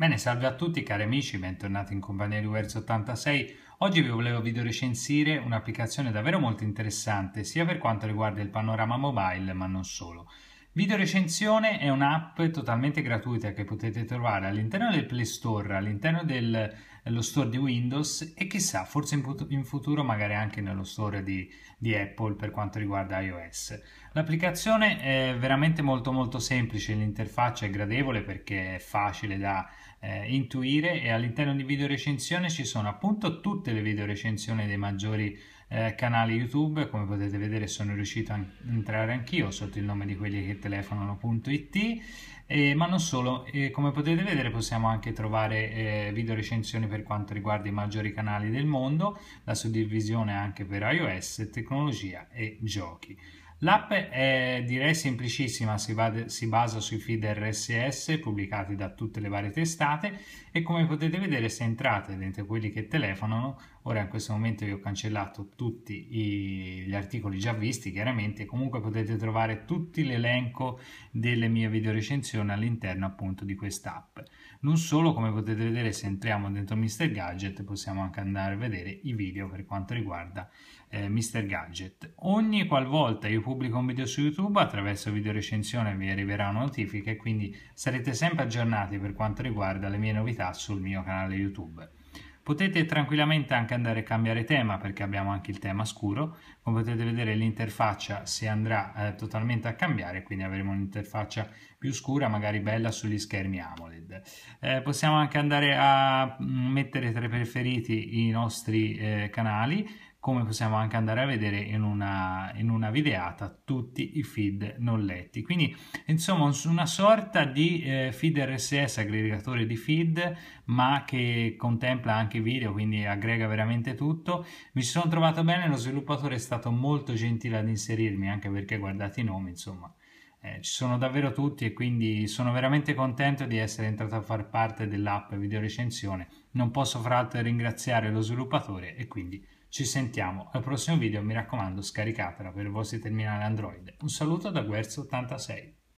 Bene, salve a tutti cari amici, bentornati in compagnia di Werz 86. Oggi vi volevo video recensire un'applicazione davvero molto interessante sia per quanto riguarda il panorama mobile ma non solo. Video Recensione è un'app totalmente gratuita che potete trovare all'interno del Play Store, all'interno dello eh, store di Windows e chissà, forse in, put- in futuro magari anche nello store di, di, Apple per quanto riguarda iOS. L'applicazione è veramente molto molto semplice, l'interfaccia è gradevole perché è facile da eh, intuire e all'interno di Video Recensione ci sono appunto tutte le video recensioni dei maggiori eh, canale YouTube, come potete vedere sono riuscito a entrare anch'io sotto il nome di quelli che telefonano.it, eh, ma non solo, eh, come potete vedere possiamo anche trovare eh, video recensioni per quanto riguarda i maggiori canali del mondo, la suddivisione anche per iOS, tecnologia e giochi. L'app è direi semplicissima, si, va, si, basa sui feed RSS pubblicati da tutte le varie testate e come potete vedere se entrate dentro quelli che telefonano Ora in questo momento io ho cancellato tutti i, gli articoli già visti, chiaramente comunque potete trovare tutto l'elenco delle mie video recensioni all'interno appunto di quest'app. Non solo, come potete vedere se entriamo dentro Mr. Gadget possiamo anche andare a vedere i video per quanto riguarda eh, Mr. Gadget. Ogni qualvolta io pubblico un video su YouTube attraverso video recensione vi arriverà una notifica e quindi sarete sempre aggiornati per quanto riguarda le mie novità sul mio canale YouTube. Potete tranquillamente anche andare a cambiare tema perché abbiamo anche il tema scuro, come potete vedere l'interfaccia si andrà eh, totalmente a cambiare, quindi avremo un'interfaccia più scura, magari bella sugli schermi AMOLED. Eh, possiamo anche andare a mm, mettere tra i preferiti i nostri eh, canali, come possiamo anche andare a vedere in una, in una videata, tutti i feed non letti. Quindi, insomma, una sorta di eh, feed RSS, aggregatore di feed, ma che contempla anche video, quindi aggrega veramente tutto. Mi sono trovato bene, lo sviluppatore è stato molto gentile ad inserirmi, anche perché guardate i nomi, insomma. Eh, ci sono davvero tutti e quindi sono veramente contento di essere entrato a far parte dell'app video recensione. Non posso fra l'altro ringraziare lo sviluppatore e quindi ci sentiamo, al prossimo video mi raccomando scaricatela per il vostro terminale Android. Un saluto da Guerzo86.